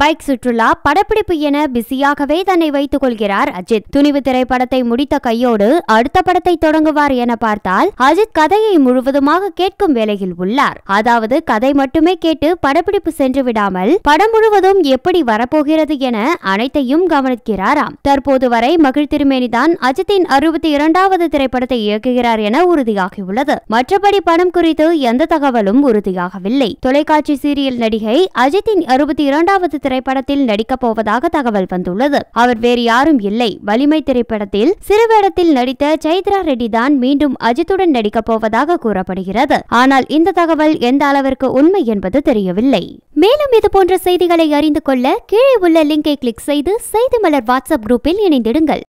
bike சுற்றுலா படப்பிடிப்பு என பிஸியாகவே தன்னை வைத்துக் கொள்கிறார் அஜித் துணிவு திரைப்படத்தை முடித்த கையோடு அடுத்த படத்தை தொடங்குவார் என பார்த்தால் அஜித் கதையை முழுவதுமாக கேட்கும் வேலையில் உள்ளார் அதாவது கதை மட்டுமே கேட்டு படப்பிடிப்பு சென்று விடாமல் படம் முழுவதும் எப்படி வரப்போகிறது என அனைத்தையும் கவனிக்கிறாராம் தற்போது வரை மகிழ் திருமேனிதான் அஜித்தின் அறுபத்தி இரண்டாவது திரைப்படத்தை இயக்குகிறார் என உறுதியாகியுள்ளது மற்றபடி படம் குறித்து எந்த தகவலும் உறுதியாகவில்லை தொலைக்காட்சி சீரியல் நடிகை அஜித்தின் அறுபத்தி இரண்டாவது திரைப்படத்தில் நடிக்கப் போவதாக தகவல் வந்துள்ளது அவர் வேறு யாரும் இல்லை வலிமை திரைப்படத்தில் சிறுவேடத்தில் நடித்த சைத்ரா ரெட்டி தான் மீண்டும் அஜித்துடன் நடிக்கப் போவதாக கூறப்படுகிறது ஆனால் இந்த தகவல் எந்த அளவிற்கு உண்மை என்பது தெரியவில்லை மேலும் இது போன்ற செய்திகளை அறிந்து கொள்ள கீழே உள்ள லிங்கை கிளிக் செய்து செய்தி மலர் வாட்ஸ்அப் குரூப்பில் இணைந்திடுங்கள்